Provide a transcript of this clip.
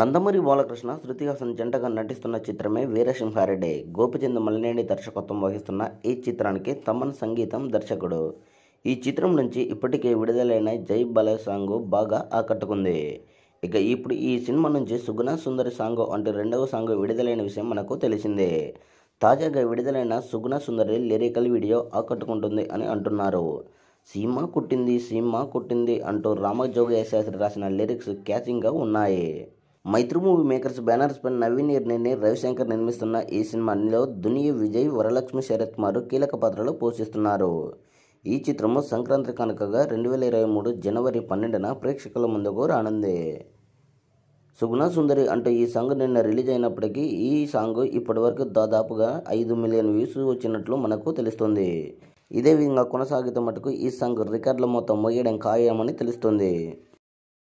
నందమూరి బాలకృష్ణ శృతిహాసన్ జంటగా నటిస్తున్న చిత్రమే వీరసింహారెడ్డి గోపిచంద్ మలినేని దర్శకత్వం వహిస్తున్న ఈ చిత్రానికి తమన్ సంగీతం దర్శకుడు ఈ చిత్రం నుంచి ఇప్పటికే విడుదలైన జై బలే సాంగ్ బాగా ఆకట్టుకుంది ఇక ఇప్పుడు ఈ సినిమా నుంచి సుగుణ సుందరి సాంగ్ అంటే రెండవ సాంగ్ విడుదలైన విషయం మనకు తెలిసిందే తాజాగా విడుదలైన సుగుణ సుందరి లిరికల్ వీడియో ఆకట్టుకుంటుంది అని అంటున్నారు సీమ కుట్టింది సీమ కుట్టింది అంటూ రామజోగయ్య శాస్త్రి రాసిన లిరిక్స్ క్యాచింగ్గా ఉన్నాయి మైత్రి మూవీ మేకర్స్ బ్యానర్స్ పై నవీన్ నిర్ణయని రవిశంకర్ నిర్మిస్తున్న ఈ సినిమాలో దునియ విజయ్ వరలక్ష్మి శరత్ కుమారు కీలక పాత్రలు పోషిస్తున్నారు ఈ చిత్రము సంక్రాంతి కనుకగా రెండు వేల ఇరవై మూడు జనవరి పన్నెండున ప్రేక్షకుల ముందుకు రానుంది సుగుణ సుందరి అంటే ఈ సాంగ్ నిన్న రిలీజ్ అయినప్పటికీ ఈ సాంగ్ ఇప్పటివరకు దాదాపుగా ఐదు మిలియన్ వ్యూస్ వచ్చినట్లు మనకు తెలుస్తుంది ఇదే విధంగా కొనసాగితే మటుకు ఈ సాంగ్ రికార్డుల మొత్తం మొయ్యడం ఖాయమని తెలుస్తుంది